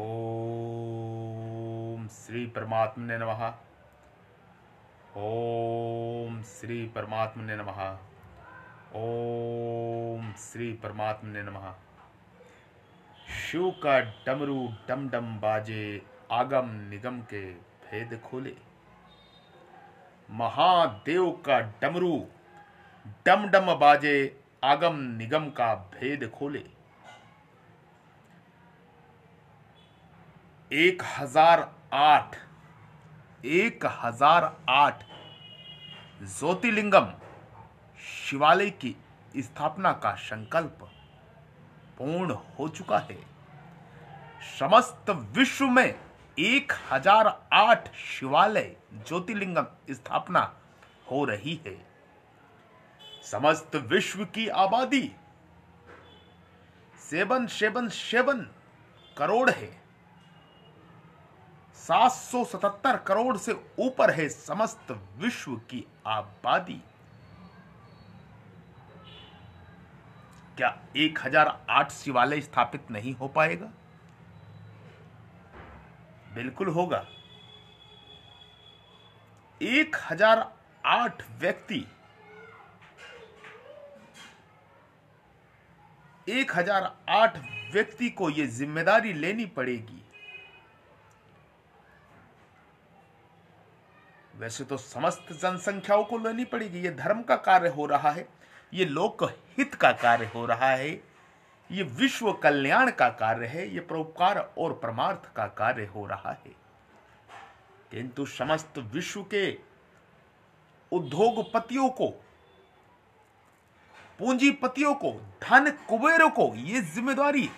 ओम श्री परमात्म ने नमः ओम श्री परमात्म ने नमः ओम श्री परमात्म ने नमः शिव का डमरू डम डम बाजे आगम निगम के भेद खोले महादेव का डमरू डम डम बाजे आगम निगम का भेद खोले एक हजार आठ एक हजार आठ ज्योतिलिंगम शिवालय की स्थापना का संकल्प पूर्ण हो चुका है समस्त विश्व में एक हजार आठ शिवालय ज्योतिर्लिंगम स्थापना हो रही है समस्त विश्व की आबादी सेवन सेवन सेवन करोड़ है 777 करोड़ से ऊपर है समस्त विश्व की आबादी क्या 1008 शिवालय स्थापित नहीं हो पाएगा बिल्कुल होगा 1008 व्यक्ति 1008 व्यक्ति को यह जिम्मेदारी लेनी पड़ेगी वैसे तो समस्त जनसंख्याओं को लेनी पड़ेगी ये धर्म का कार्य हो रहा है ये लोक हित का कार्य हो रहा है ये विश्व कल्याण का कार्य है ये परोपकार और परमार्थ का कार्य हो रहा है किंतु समस्त विश्व के उद्योगपतियों को पूंजीपतियों को धन कुबेरों को ये जिम्मेदारी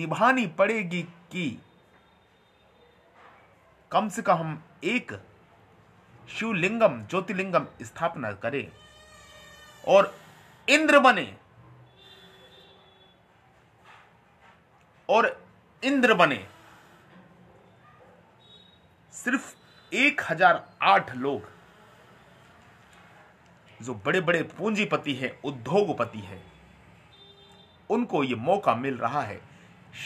निभानी पड़ेगी कि कम से कम हम एक शिवलिंगम ज्योतिलिंगम स्थापना करे और इंद्र बने और इंद्र बने सिर्फ एक हजार आठ लोग जो बड़े बड़े पूंजीपति हैं उद्योगपति हैं उनको ये मौका मिल रहा है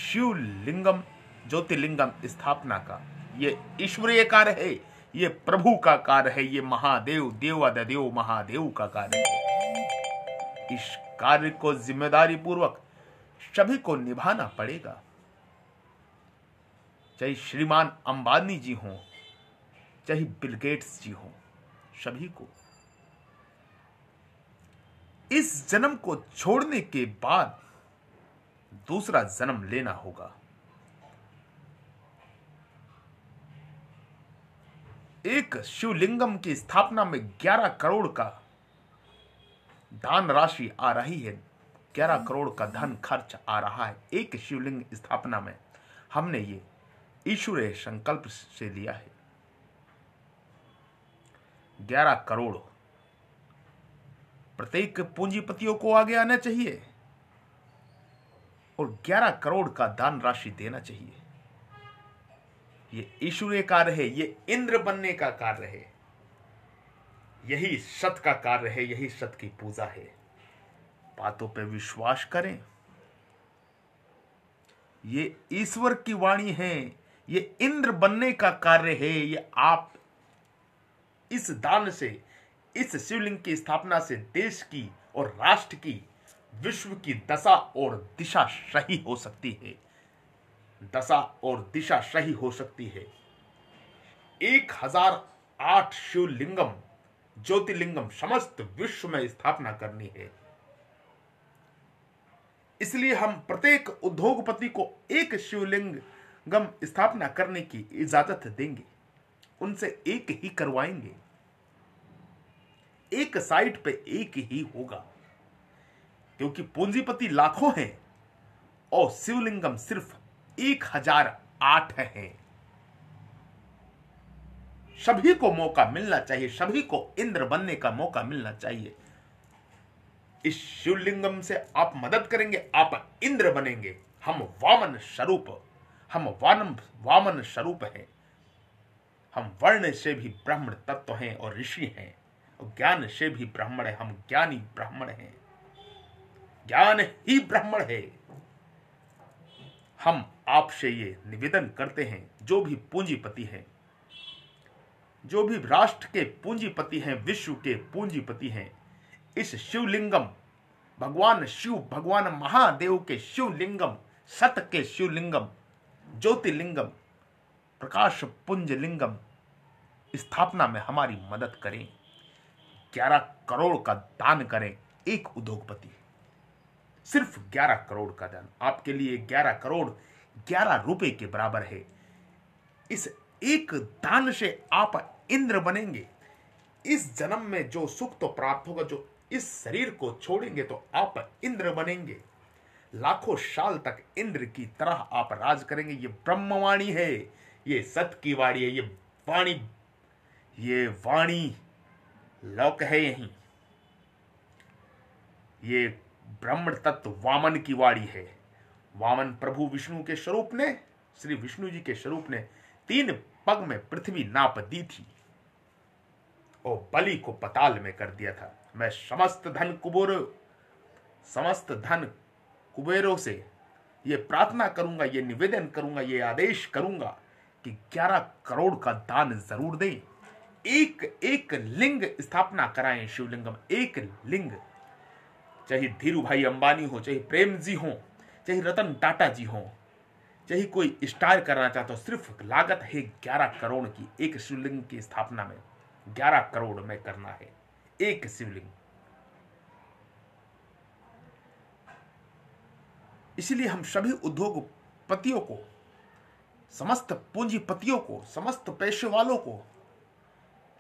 शिवलिंगम ज्योतिर्लिंगम स्थापना का ये ईश्वरीय कार्य है ये प्रभु का कार्य है ये महादेव देव देव महादेव का कार्य है इस कार्य को जिम्मेदारी पूर्वक सभी को निभाना पड़ेगा चाहे श्रीमान अंबानी जी हों चाहे बिलगेट्स जी हों सभी को इस जन्म को छोड़ने के बाद दूसरा जन्म लेना होगा एक शिवलिंगम की स्थापना में ग्यारह करोड़ का दान राशि आ रही है ग्यारह करोड़ का धन खर्च आ रहा है एक शिवलिंग स्थापना में हमने ये ईश्वरीय संकल्प से लिया है ग्यारह करोड़ प्रत्येक पूंजीपतियों को आगे आना चाहिए और ग्यारह करोड़ का दान राशि देना चाहिए ये ईश्वर कार्य है ये इंद्र बनने का कार्य है यही सत का कार्य है यही सत की पूजा है बातों पे विश्वास करें ये ईश्वर की वाणी है ये इंद्र बनने का कार्य है ये आप इस दान से इस शिवलिंग की स्थापना से देश की और राष्ट्र की विश्व की दशा और दिशा सही हो सकती है दशा और दिशा सही हो सकती है एक हजार आठ शिवलिंगम ज्योतिर्लिंगम समस्त विश्व में स्थापना करनी है इसलिए हम प्रत्येक उद्योगपति को एक शिवलिंगम स्थापना करने की इजाजत देंगे उनसे एक ही करवाएंगे एक साइट पे एक ही होगा क्योंकि पूंजीपति लाखों हैं और शिवलिंगम सिर्फ एक हजार आठ है सभी को मौका मिलना चाहिए सभी को इंद्र बनने का मौका मिलना चाहिए इस शिवलिंगम से आप मदद करेंगे आप इंद्र बनेंगे हम वामन स्वरूप हम वानम वामन स्वरूप हैं हम वर्ण से भी ब्राह्मण तत्व हैं और ऋषि हैं और ज्ञान से भी ब्राह्मण है हम ज्ञानी ब्राह्मण हैं ज्ञान ही ब्राह्मण है हम आपसे ये निवेदन करते हैं जो भी पूंजीपति हैं जो भी राष्ट्र के पूंजीपति हैं विश्व के पूंजीपति हैं इस शिवलिंगम भगवान शिव भगवान महादेव के शिवलिंगम सत के शिवलिंगम ज्योतिलिंगम प्रकाश पुंज लिंगम स्थापना में हमारी मदद करें ग्यारह करोड़ का दान करें एक उद्योगपति सिर्फ ग्यारह करोड़ का दान आपके लिए ग्यारह करोड़ ग्यारह रुपए के बराबर है इस एक दान से आप इंद्र बनेंगे इस जन्म में जो सुख तो प्राप्त होगा जो इस शरीर को छोड़ेंगे तो आप इंद्र बनेंगे लाखों साल तक इंद्र की तरह आप राज करेंगे ये ब्रह्मवाणी है ये सत की वाणी है ये वाणी ये वाणी लोक है यही ये ब्रह्म तत्व वामन की वाणी है वामन प्रभु विष्णु के स्वरूप ने श्री विष्णु जी के स्वरूप ने तीन पग में पृथ्वी नाप दी थी और बलि को पताल में कर दिया था मैं समस्त धन कुबेर समस्त धन कुबेरों से ये प्रार्थना करूंगा ये निवेदन करूंगा ये आदेश करूंगा कि 11 करोड़ का दान जरूर दें एक एक लिंग स्थापना कराएं शिवलिंगम एक लिंग चाहे धीरू भाई अंबानी हो चाहे प्रेम जी हों चाहे रतन टाटा जी हों चाहे कोई स्टार करना चाहता हो सिर्फ लागत है ग्यारह करोड़ की एक शिवलिंग की स्थापना में ग्यारह करोड़ में करना है एक शिवलिंग इसलिए हम सभी उद्योगपतियों को समस्त पूंजीपतियों को समस्त पेशे वालों को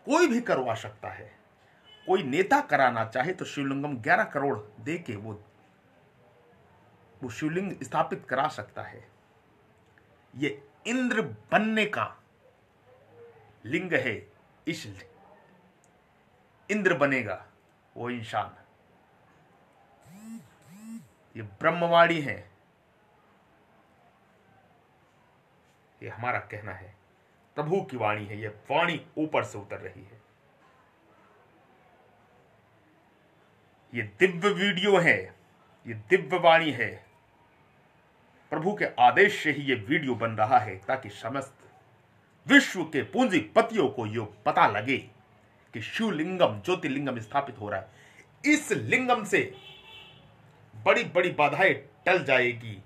कोई भी करवा सकता है कोई नेता कराना चाहे तो शिवलिंगम ग्यारह करोड़ दे के वो वो शिवलिंग स्थापित करा सकता है ये इंद्र बनने का लिंग है इस इंद्र बनेगा वो इंसान ये ब्रह्मवाणी है ये हमारा कहना है प्रभु की वाणी है यह वाणी ऊपर से उतर रही है ये दिव्य वीडियो है ये दिव्य वाणी है प्रभु के आदेश से ही ये वीडियो बन रहा है ताकि समस्त विश्व के पूंजीपतियों को ये पता लगे कि शिवलिंगम ज्योतिर्लिंगम स्थापित हो रहा है इस लिंगम से बड़ी बड़ी बाधाएं टल जाएगी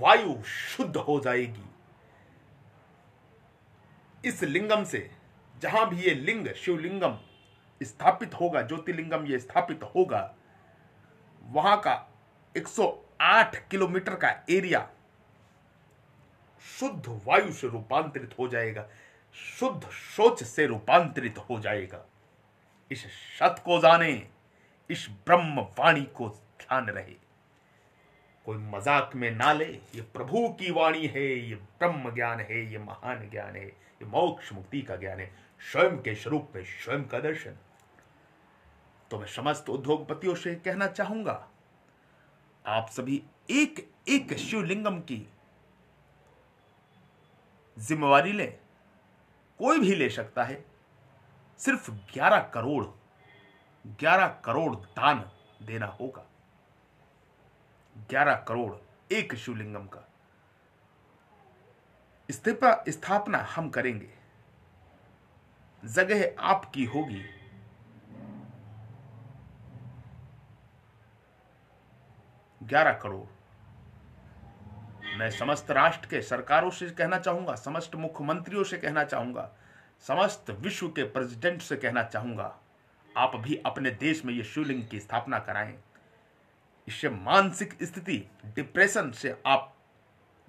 वायु शुद्ध हो जाएगी इस लिंगम से जहां भी ये लिंग शिवलिंगम स्थापित होगा ज्योतिर्लिंगम ये स्थापित होगा वहां का आठ किलोमीटर का एरिया शुद्ध वायु से रूपांतरित हो जाएगा शुद्ध सोच से रूपांतरित हो जाएगा इस शत को जाने इस ब्रह्म वाणी को ध्यान रहे कोई मजाक में ना ले ये प्रभु की वाणी है ये ब्रह्म ज्ञान है ये महान ज्ञान है ये मोक्ष मुक्ति का ज्ञान है स्वयं के स्वरूप में स्वयं का दर्शन तो मैं समस्त उद्योगपतियों से कहना चाहूंगा आप सभी एक एक शिवलिंगम की जिम्मेवारी ले कोई भी ले सकता है सिर्फ 11 करोड़ 11 करोड़ दान देना होगा 11 करोड़ एक शिवलिंगम का स्थापना हम करेंगे जगह आपकी होगी ग्यारह करोड़ मैं समस्त राष्ट्र के सरकारों से कहना चाहूंगा समस्त मुख्यमंत्रियों से कहना चाहूंगा समस्त विश्व के प्रेसिडेंट से कहना चाहूंगा आप भी अपने देश में ये शिवलिंग की स्थापना कराएं इससे मानसिक स्थिति डिप्रेशन से आप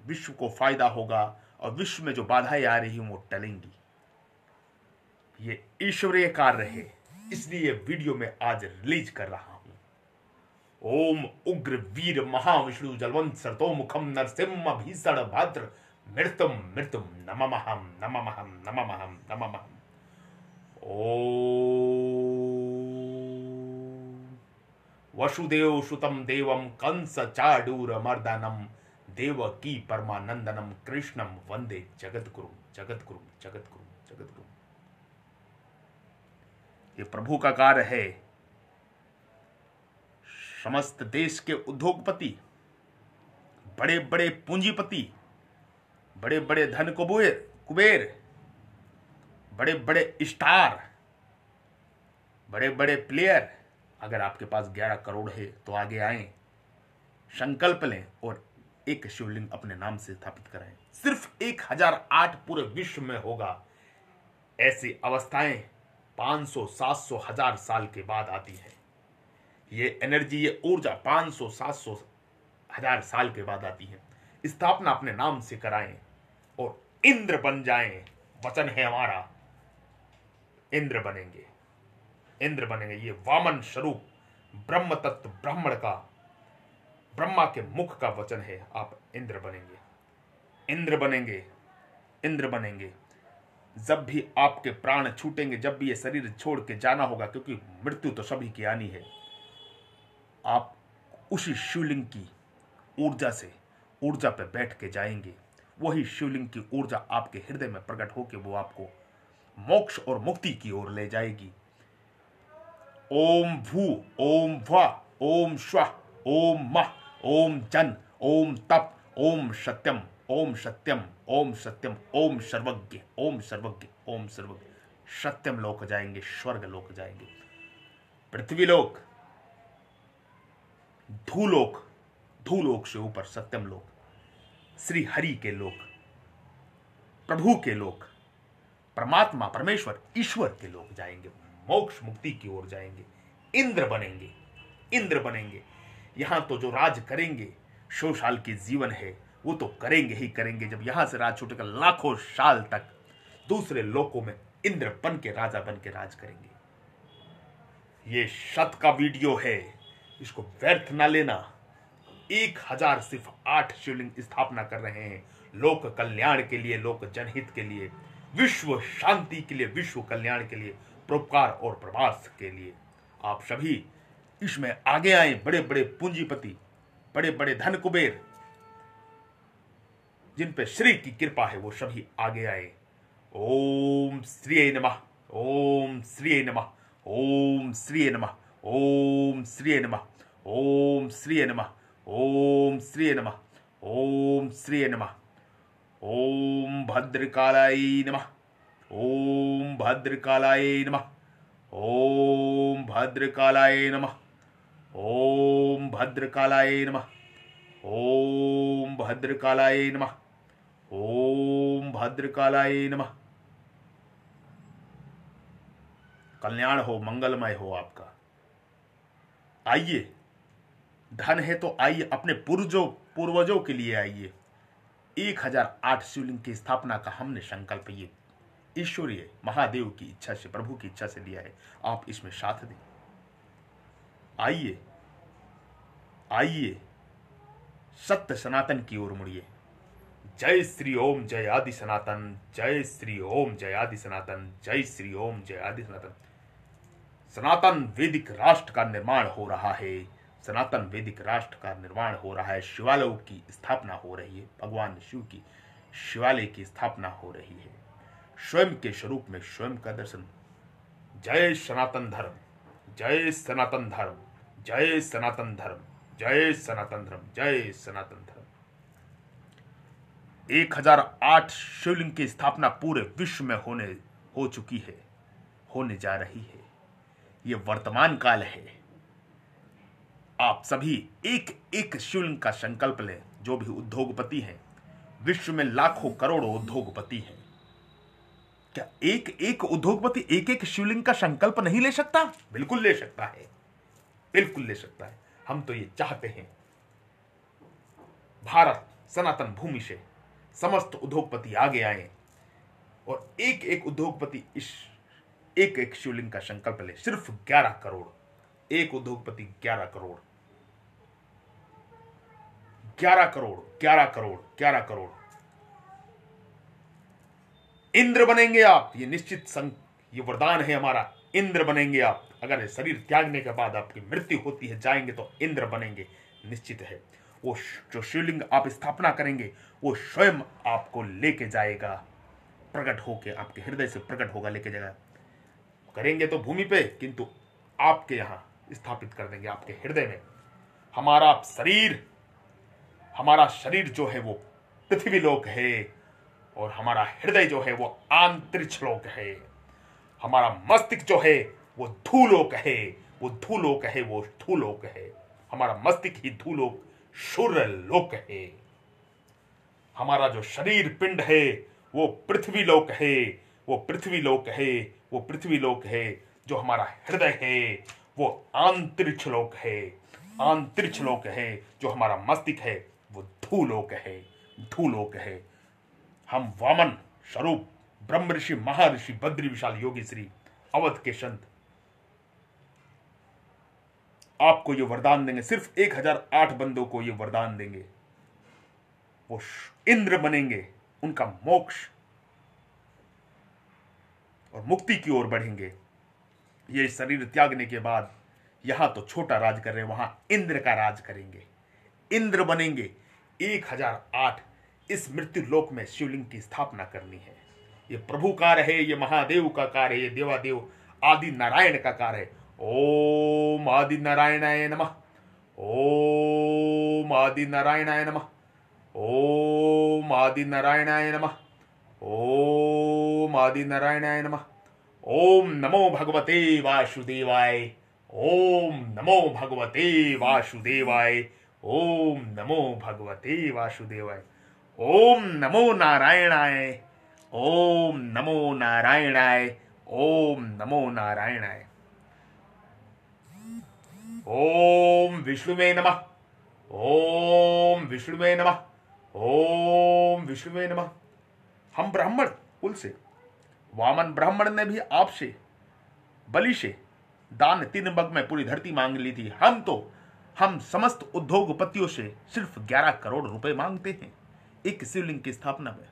विश्व को फायदा होगा और विश्व में जो बाधाएं आ रही हैं वो टलेंगी ये ईश्वरीय कार्य है इसलिए वीडियो में आज रिलीज कर रहा ओम उग्र वीर महाविष्णु जलवंत मुखम नरसिंह भीषण भद्र नम महम नम महम नम महम ओ वसुदेव सुतम देवम कंस चाडूर मर्दनम देव की परमानंदनम कृष्णम वंदे जगत गुरु जगत गुरु ये प्रभु का कार्य है समस्त देश के उद्योगपति बड़े बड़े पूंजीपति बड़े बड़े धन कुबेर कुबेर बड़े बड़े स्टार बड़े बड़े प्लेयर अगर आपके पास ग्यारह करोड़ है तो आगे आए संकल्प लें और एक शिवलिंग अपने नाम से स्थापित कराएं सिर्फ एक हजार आठ पूरे विश्व में होगा ऐसी अवस्थाएं 500, 700, हजार साल के बाद आती हैं ये एनर्जी ये ऊर्जा 500 700 हजार साल के बाद आती है स्थापना अपने नाम से कराएं और इंद्र बन जाएं वचन है हमारा इंद्र बनेंगे इंद्र बनेंगे ये वामन स्वरूप ब्रह्म तत्व ब्राह्मण का ब्रह्मा के मुख का वचन है आप इंद्र बनेंगे इंद्र बनेंगे इंद्र बनेंगे जब भी आपके प्राण छूटेंगे जब भी ये शरीर छोड़ के जाना होगा क्योंकि मृत्यु तो सभी की आनी है आप उसी शिवलिंग की ऊर्जा से ऊर्जा पर बैठ के जाएंगे वही शिवलिंग की ऊर्जा आपके हृदय में प्रकट होकर वो आपको मोक्ष और मुक्ति की ओर ले जाएगी ओम भू ओम वा ओम श्व ओम मह ओम जन ओम तप ओम सत्यम ओम सत्यम ओम सत्यम ओम सर्वज्ञ ओम सर्वज्ञ ओम सर्वज्ञ सत्यम लोक जाएंगे स्वर्ग लोक जाएंगे पृथ्वी लोक धूलोक धूलोक से ऊपर सत्यम लोक श्री हरि के लोक प्रभु के लोक परमात्मा परमेश्वर ईश्वर के लोग जाएंगे मोक्ष मुक्ति की ओर जाएंगे इंद्र बनेंगे इंद्र बनेंगे यहां तो जो राज करेंगे शोशाल साल की जीवन है वो तो करेंगे ही करेंगे जब यहां से राज छूटेगा लाखों साल तक दूसरे लोकों में इंद्र बन के राजा बन के राज करेंगे ये शत का वीडियो है इसको व्यर्थ ना लेना एक हजार सिर्फ आठ शिवलिंग स्थापना कर रहे हैं लोक कल्याण के लिए लोक जनहित के लिए विश्व शांति के लिए विश्व कल्याण के लिए परोपकार और प्रवास के लिए आप सभी इसमें आगे आए बड़े बड़े पूंजीपति बड़े बड़े धन कुबेर जिन पर श्री की कृपा है वो सभी आगे आए ओम श्री नमः ओम श्री नमः ओम श्री नमः ओम श्री नमः ओम श्रीय नमः ओम श्रीय नमः ओम श्रीय नमः ओम भद्रकालाय नमः ओम भद्रकालाय नमः ओम भद्रकालाय नमः ओम भद्रकालाय नमः ओम भद्रकालाय नमः ओम भद्रकालाय नमः कल्याण हो मंगलमय हो आपका आइए धन है तो आइए अपने पूर्वजों पूर्वजों के लिए आइए एक हजार आठ शिवलिंग की स्थापना का हमने संकल्प ये ईश्वरीय महादेव की इच्छा से प्रभु की इच्छा से लिया है आप इसमें साथ दें आइए आइए सत्य सनातन की ओर मुड़िए जय श्री ओम जय आदि सनातन जय श्री ओम जय आदि सनातन जय श्री ओम जय आदि सनातन सनातन वैदिक राष्ट्र का निर्माण हो रहा है सनातन वैदिक राष्ट्र का निर्माण हो रहा है शिवालय की स्थापना हो रही है भगवान शिव की शिवालय की स्थापना हो रही है स्वयं के स्वरूप में स्वयं का दर्शन जय सनातन धर्म जय सनातन धर्म जय सनातन धर्म जय सनातन धर्म जय सनातन धर्म एक हजार आठ शिवलिंग की स्थापना पूरे विश्व में होने हो चुकी है होने जा रही है ये वर्तमान काल है आप सभी एक एक शुल्क का संकल्प लें जो भी उद्योगपति हैं विश्व में लाखों करोड़ों उद्योगपति हैं क्या एक एक उद्योगपति एक एक शिवलिंग का संकल्प नहीं ले सकता बिल्कुल ले सकता है बिल्कुल ले सकता है हम तो ये चाहते हैं भारत सनातन भूमि से समस्त उद्योगपति आगे आए और एक एक उद्योगपति इस एक एक शिवलिंग का संकल्प ले सिर्फ ग्यारह करोड़ एक उद्योगपति ग्यारह करोड़ ग्यारह करोड़ ग्यारह करोड़ ग्यारह करोड़ इंद्र बनेंगे आप ये निश्चित संक ये वरदान है हमारा इंद्र बनेंगे आप अगर शरीर त्यागने के बाद आपकी मृत्यु होती है जाएंगे तो इंद्र बनेंगे निश्चित है वो जो शिवलिंग आप स्थापना करेंगे वो स्वयं आपको लेके जाएगा प्रकट होके आपके हृदय से प्रकट होगा लेके जाएगा करेंगे तो भूमि पे किंतु आपके यहाँ स्थापित कर देंगे आपके हृदय में हमारा शरीर हमारा शरीर जो है वो पृथ्वी लोक है और हमारा हृदय जो है वो आंतरिक्ष लोक है हमारा मस्तिष्क जो है वो धूलोक है वो धूलोक है वो धूलोक है हमारा मस्तिष्क ही धूलोक सूर्य लोक है हमारा जो शरीर पिंड है वो पृथ्वी लोक है वो पृथ्वी लोक है वो पृथ्वी लोक है जो हमारा हृदय है वो आंतरिक्ष लोक है आंतरिक्ष लोक है जो हमारा मस्तिष्क है वो धूलोक है धूलोक है हम वामन स्वरूप ब्रह्म ऋषि महर्षि बद्री विशाल योगी श्री अवध के संत आपको ये वरदान देंगे सिर्फ एक हजार आठ बंदों को ये वरदान देंगे वो इंद्र बनेंगे उनका मोक्ष और मुक्ति की ओर बढ़ेंगे ये शरीर त्यागने के बाद यहां तो छोटा राज कर रहे वहां इंद्र का राज करेंगे इंद्र बनेंगे एक हजार आठ इस मृत्यु लोक में शिवलिंग की स्थापना करनी है ये प्रभु कार्य है ये महादेव का कार्य है ये देवादेव आदि नारायण का कार्य है ओम आदि आय नम ओम आदि नारायणाय नम ओम आदि आय नम ओम आदि नारायण आय नम ओम नमो भगवते वासुदेवाय ओम नमो भगवते वासुदेवाय ओम नमो भगवते वासुदेवाय ओम नमो नारायणाय ओम नमो नारायणाय ओम नमो नारायणाय ओम विष्णुवे नमः ओम विष्णुवे नमः ओम विष्णुवे नमः हम ब्राह्मण कुल से वामन ब्राह्मण ने भी आपसे बलि से दान तीन बग में पूरी धरती मांग ली थी हम तो हम समस्त उद्योगपतियों से सिर्फ 11 करोड़ रुपए मांगते हैं एक शिवलिंग की स्थापना में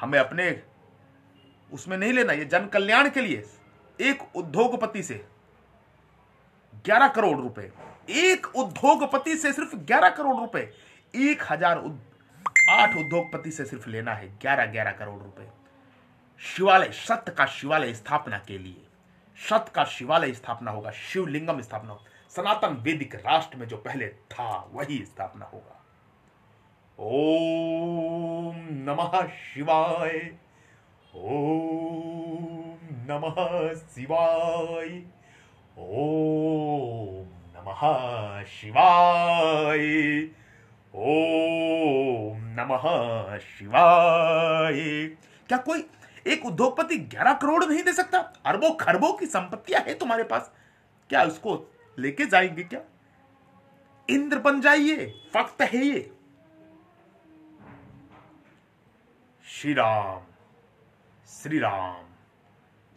हमें अपने उसमें नहीं लेना ये जन कल्याण के लिए एक उद्योगपति से 11 करोड़ रुपए एक उद्योगपति से सिर्फ 11 करोड़ रुपए एक हजार उद, आठ उद्योगपति से सिर्फ लेना है 11 11 करोड़ रुपए शिवालय सत्य का शिवालय स्थापना के लिए सत्य का शिवालय स्थापना होगा शिवलिंगम स्थापना होगा सनातन वेदिक राष्ट्र में जो पहले था वही स्थापना होगा ओम नमः शिवाय ओम नमः शिवाय ओम नमः शिवाय ओम नमः शिवाय क्या कोई एक उद्योगपति ग्यारह करोड़ नहीं दे सकता अरबों खरबों की संपत्तियां है तुम्हारे पास क्या उसको लेके जाएंगे क्या इंद्र बन जाइए फक्त है ये श्री राम श्री राम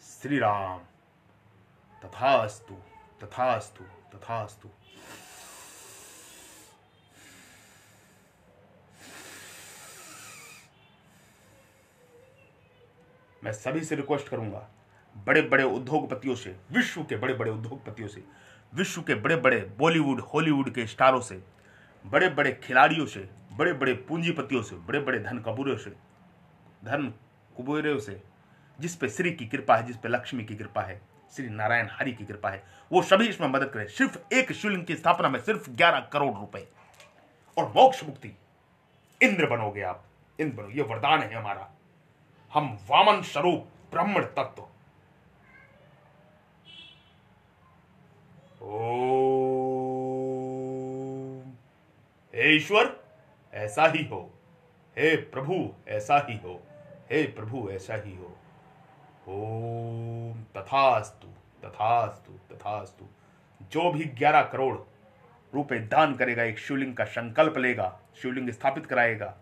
श्री राम तथास्तु तथास्तु तथास्तु मैं सभी से रिक्वेस्ट करूंगा बड़े बड़े उद्योगपतियों से विश्व के बड़े बड़े उद्योगपतियों से विश्व के बड़े बड़े बॉलीवुड हॉलीवुड के स्टारों से बड़े बड़े खिलाड़ियों से बड़े बड़े पूंजीपतियों से बड़े बड़े धन कबूरों से धन कुबेरों से जिस पे श्री की कृपा है जिस पे लक्ष्मी की कृपा है श्री नारायण हरि की कृपा है वो सभी इसमें मदद करें सिर्फ एक शिवलिंग की स्थापना में सिर्फ ग्यारह करोड़ रुपए और मोक्ष मुक्ति इंद्र बनोगे आप इंद्र बनो ये वरदान है हमारा हम वामन स्वरूप ब्राह्मण तत्व ओम हे ईश्वर ऐसा ही हो हे प्रभु ऐसा ही हो हे प्रभु ऐसा ही हो ओम तथास्तु तथास्तु तथास्तु जो भी ग्यारह करोड़ रुपए दान करेगा एक शिवलिंग का संकल्प लेगा शिवलिंग स्थापित कराएगा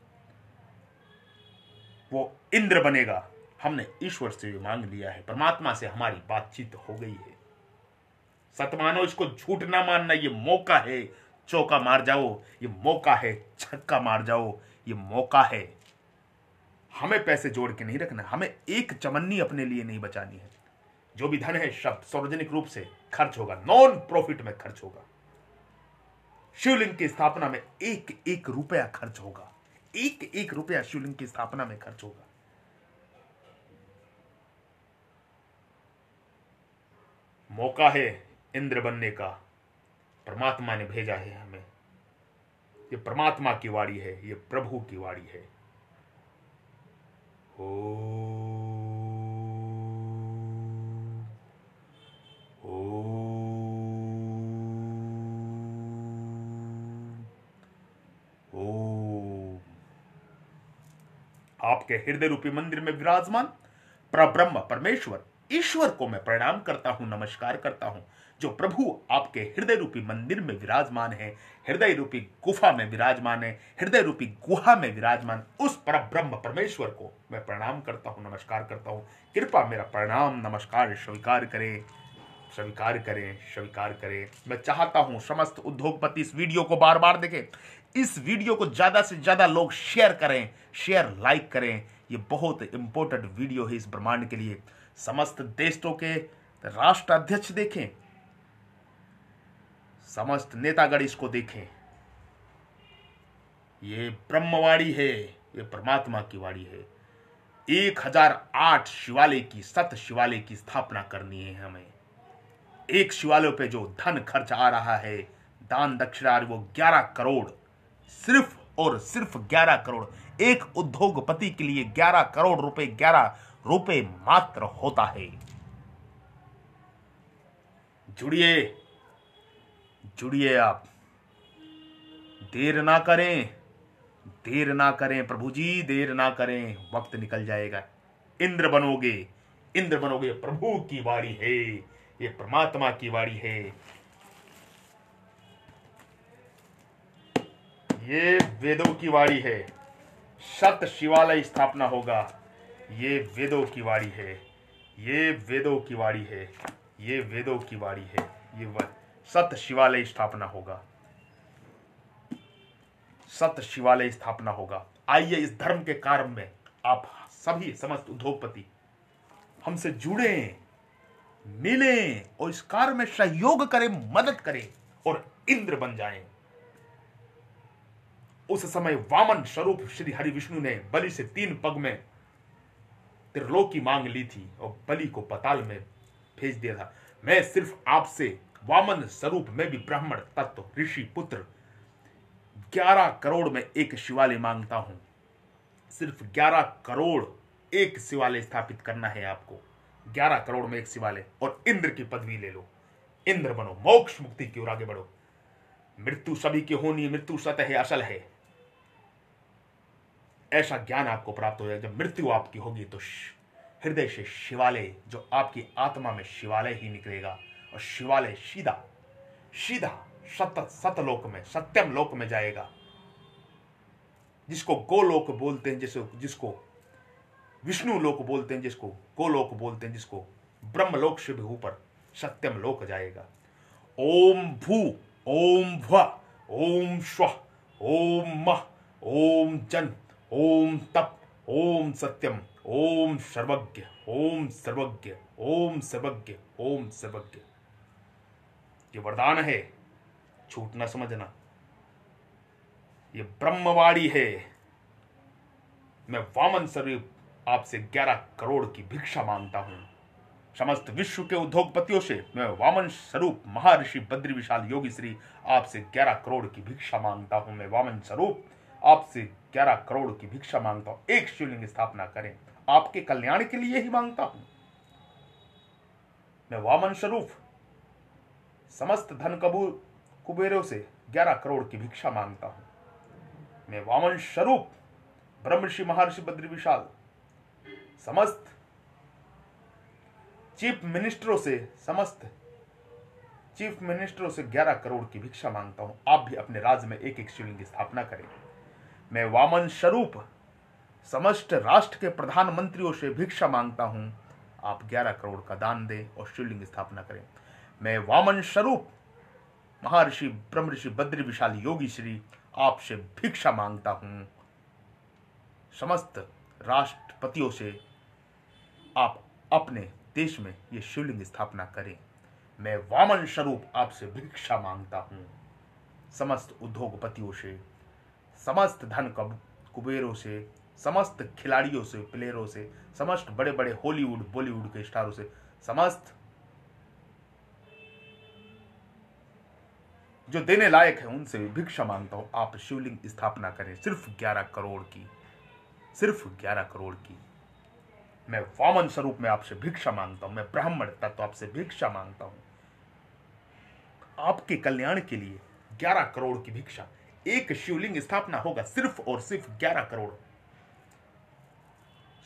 वो इंद्र बनेगा हमने ईश्वर से भी मांग लिया है परमात्मा से हमारी बातचीत हो गई है सतमानो इसको झूठ ना मानना ये मौका है चौका मार जाओ ये मौका है छक्का मार जाओ ये मौका है हमें पैसे जोड़ के नहीं रखना हमें एक चमन्नी अपने लिए नहीं बचानी है जो भी धन है शब्द सार्वजनिक रूप से खर्च होगा नॉन प्रॉफिट में खर्च होगा शिवलिंग की स्थापना में एक एक रुपया खर्च होगा एक एक रुपया शिवलिंग की स्थापना में खर्च होगा मौका है इंद्र बनने का परमात्मा ने भेजा है हमें ये परमात्मा की वाड़ी है ये प्रभु की वाड़ी है ओ, आपके हृदय रूपी मंदिर में विराजमान परब्रह्म परमेश्वर ईश्वर को मैं प्रणाम करता हूं नमस्कार करता हूं जो प्रभु आपके हृदय रूपी मंदिर में विराजमान है हृदय रूपी गुफा में विराजमान है हृदय रूपी गुहा में विराजमान उस पर ब्रह्म परमेश्वर को मैं प्रणाम करता हूँ नमस्कार करता हूँ कृपा मेरा प्रणाम नमस्कार स्वीकार करें स्वीकार करें स्वीकार करें मैं चाहता हूं समस्त उद्योगपति इस वीडियो को बार बार देखें इस वीडियो को ज़्यादा से ज़्यादा लोग शेयर करें शेयर लाइक करें ये बहुत इंपॉर्टेंट वीडियो है इस ब्रह्मांड के लिए समस्त देशों के राष्ट्राध्यक्ष देखें समस्त नेतागण इसको देखें ये ब्रह्मवाड़ी है ये परमात्मा की वाड़ी है एक हजार आठ शिवालय की सत शिवालय की स्थापना करनी है हमें एक शिवालय पे जो धन खर्च आ रहा है दान दक्षिणा वो ग्यारह करोड़ सिर्फ और सिर्फ ग्यारह करोड़ एक उद्योगपति के लिए ग्यारह करोड़ रुपए ग्यारह रुपए मात्र होता है जुड़िए जुड़िए आप देर ना करें देर ना करें प्रभु जी देर ना करें वक्त निकल जाएगा इंद्र बनोगे इंद्र बनोगे प्रभु की वाणी है ये परमात्मा की वाणी है ये वेदों की वाणी है सत शिवालय स्थापना होगा ये वेदों की वाणी है ये वेदों की वाणी है ये वेदों की वाणी है ये सत्य शिवालय स्थापना होगा सत्य शिवालय स्थापना होगा आइए इस धर्म के कार्य में आप सभी समस्त उद्योगपति हमसे जुड़े मिले और इस कार्य में सहयोग करें मदद करें और इंद्र बन जाएं। उस समय वामन स्वरूप श्री हरि विष्णु ने बलि से तीन पग में त्रिलोक की मांग ली थी और बलि को पताल में भेज दिया था मैं सिर्फ आपसे वामन स्वरूप में भी ब्राह्मण तत्व ऋषि पुत्र ग्यारह करोड़ में एक शिवालय मांगता हूं सिर्फ ग्यारह करोड़ एक शिवालय स्थापित करना है आपको ग्यारह करोड़ में एक शिवालय और इंद्र की पदवी ले लो इंद्र बनो मोक्ष मुक्ति की ओर आगे बढ़ो मृत्यु सभी की होनी मृत्यु सतह असल है ऐसा ज्ञान आपको प्राप्त हो जाएगा जब मृत्यु आपकी होगी तो हृदय से शिवालय जो आपकी आत्मा में शिवालय ही निकलेगा और शिवालय सीधा सीधा सत सतलोक में सत्यम लोक में जाएगा जिसको गोलोक बोलते हैं जिसको जिसको विष्णु लोक बोलते हैं जिसको गोलोक बोलते हैं जिसको ब्रह्मलोक से भी ऊपर सत्यम लोक जाएगा ओम भू ओम भ ओम स्व ओम मह ओम जन ओम तप ओम सत्यम ओम सर्वज्ञ ओम सर्वज्ञ ओम सर्वज्ञ ओम सर्वज्ञ ये वरदान है छूट ना समझना ये ब्रह्मवाड़ी है मैं वामन स्वरूप आपसे ग्यारह करोड़ की भिक्षा मांगता हूं समस्त विश्व के उद्योगपतियों से मैं वामन स्वरूप महर्षि बद्री विशाल योगी श्री आपसे ग्यारह करोड़ की भिक्षा मांगता हूं मैं वामन स्वरूप आपसे ग्यारह करोड़ की भिक्षा मांगता हूं एक शिवलिंग स्थापना करें आपके कल्याण के लिए ही मांगता हूं मैं वामन स्वरूप समस्त धन कबूर कुबेरों से ग्यारह करोड़ की भिक्षा मांगता हूं मैं वामन स्वरूप ब्रह्मषि महर्षि बद्री विशाल समस्त चीफ मिनिस्टरों से समस्त चीफ मिनिस्टरों से ग्यारह करोड़ की भिक्षा मांगता हूं आप भी अपने राज्य में एक एक शिवलिंग की स्थापना करें मैं वामन स्वरूप समस्त राष्ट्र के प्रधानमंत्रियों से भिक्षा मांगता हूं आप ग्यारह करोड़ का दान दें और शिवलिंग स्थापना करें मैं वामन स्वरूप महर्षि ऋषि बद्री विशाल योगी श्री आपसे भिक्षा मांगता हूँ समस्त राष्ट्रपतियों से आप अपने देश में ये शिवलिंग स्थापना करें मैं वामन स्वरूप आपसे भिक्षा मांगता हूँ समस्त उद्योगपतियों से समस्त धन कब कुबेरों से समस्त खिलाड़ियों से प्लेयरों से समस्त बड़े बड़े हॉलीवुड बॉलीवुड के स्टारों से समस्त जो देने लायक है उनसे भी भिक्षा मांगता हूँ आप शिवलिंग स्थापना करें सिर्फ ग्यारह करोड़ की सिर्फ ग्यारह करोड़ की मैं वामन स्वरूप में आपसे भिक्षा मांगता हूँ मैं ब्राह्मण तत्व तो आपसे भिक्षा मांगता हूँ आपके कल्याण के लिए ग्यारह करोड़ की भिक्षा एक शिवलिंग स्थापना होगा सिर्फ और सिर्फ ग्यारह करोड़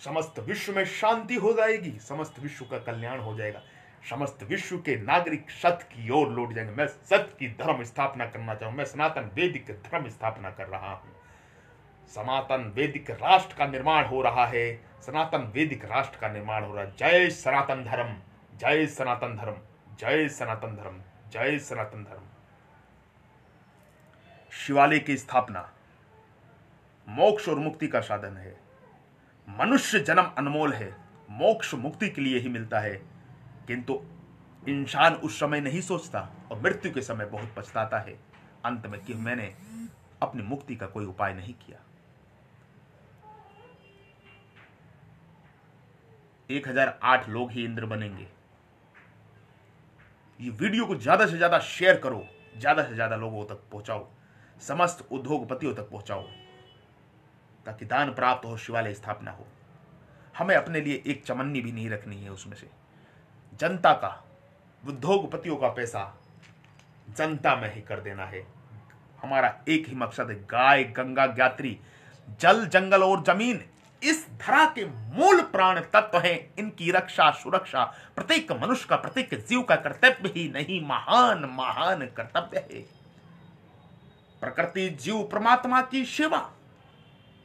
समस्त विश्व में शांति हो जाएगी समस्त विश्व का कल्याण हो जाएगा समस्त विश्व के नागरिक सत्य की ओर लौट जाएंगे मैं सत्य की धर्म स्थापना करना चाहूँ मैं सनातन वैदिक धर्म स्थापना कर रहा हूँ सनातन वैदिक राष्ट्र का निर्माण हो रहा है सनातन वैदिक राष्ट्र का निर्माण हो रहा है जय सनातन धर्म जय सनातन धर्म जय सनातन धर्म जय सनातन धर्म शिवालय की स्थापना मोक्ष और मुक्ति का साधन है मनुष्य जन्म अनमोल है मोक्ष मुक्ति के लिए ही मिलता है किंतु इंसान उस समय नहीं सोचता और मृत्यु के समय बहुत पछताता है अंत में कि मैंने अपनी मुक्ति का कोई उपाय नहीं किया एक हजार आठ लोग ही इंद्र बनेंगे ये वीडियो को ज्यादा से ज्यादा शेयर करो ज्यादा से ज्यादा लोगों तक पहुंचाओ समस्त उद्योगपतियों तक पहुंचाओ ताकि दान प्राप्त हो शिवालय स्थापना हो हमें अपने लिए एक चमन्नी भी नहीं रखनी है उसमें से जनता का उद्योगपतियों का पैसा जनता में ही कर देना है हमारा एक ही मकसद है गाय गंगा ज्ञात्री जल जंगल और जमीन इस धरा के मूल प्राण तत्व हैं इनकी रक्षा सुरक्षा प्रत्येक मनुष्य का प्रत्येक जीव का कर्तव्य ही नहीं महान महान कर्तव्य है प्रकृति जीव परमात्मा की सेवा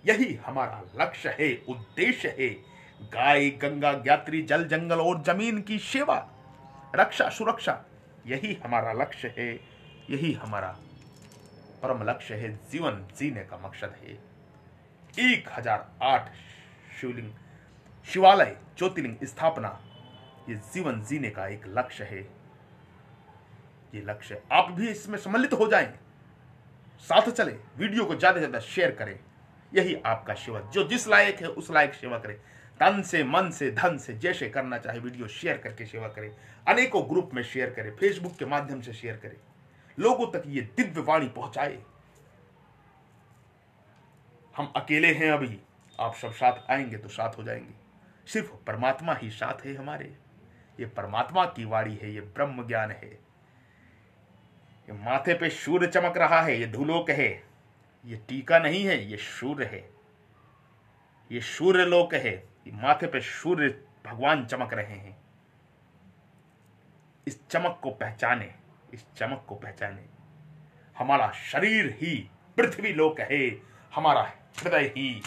यही हमारा लक्ष्य है उद्देश्य है गाय गंगा ज्ञात्री जल जंगल और जमीन की सेवा रक्षा सुरक्षा यही हमारा लक्ष्य है यही हमारा परम लक्ष्य है जीवन जीने का मकसद है एक हजार आठ शिवलिंग शिवालय ज्योतिर्लिंग स्थापना ये जीवन जीने का एक लक्ष्य है ये लक्ष्य आप भी इसमें सम्मिलित हो जाएं साथ चले वीडियो को ज्यादा से ज्यादा शेयर करें यही आपका सेवा जो जिस लायक है उस लायक सेवा करें तन से मन से धन से जैसे करना चाहे वीडियो शेयर करके सेवा करें अनेकों ग्रुप में शेयर करें फेसबुक के माध्यम से शेयर करें लोगों तक ये दिव्य वाणी पहुंचाए हम अकेले हैं अभी आप सब साथ आएंगे तो साथ हो जाएंगे सिर्फ परमात्मा ही साथ है हमारे ये परमात्मा की वाणी है ये ब्रह्म ज्ञान है ये माथे पे सूर्य चमक रहा है ये धूलोक है ये टीका नहीं है ये सूर्य है ये लोक है माथे पर सूर्य भगवान चमक रहे हैं इस चमक को पहचाने इस चमक को पहचाने हमारा शरीर ही पृथ्वी लोक है हमारा हृदय ही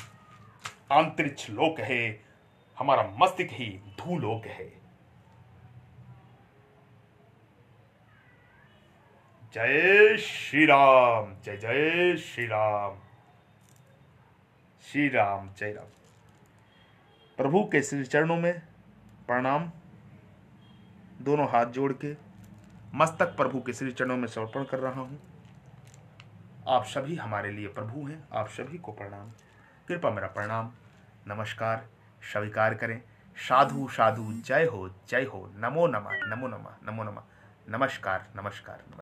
आंतरिक्ष लोक है हमारा मस्तिष्क ही धूलोक है जय श्री राम जय जय श्री राम श्री राम जय राम प्रभु के श्री चरणों में प्रणाम दोनों हाथ जोड़ के मस्तक प्रभु के श्री चरणों में समर्पण कर रहा हूँ आप सभी हमारे लिए प्रभु हैं आप सभी को प्रणाम कृपा मेरा प्रणाम नमस्कार स्वीकार करें साधु साधु जय हो जय हो नमो नमः नमो नमः नमो नमः नमस्कार नमस्कार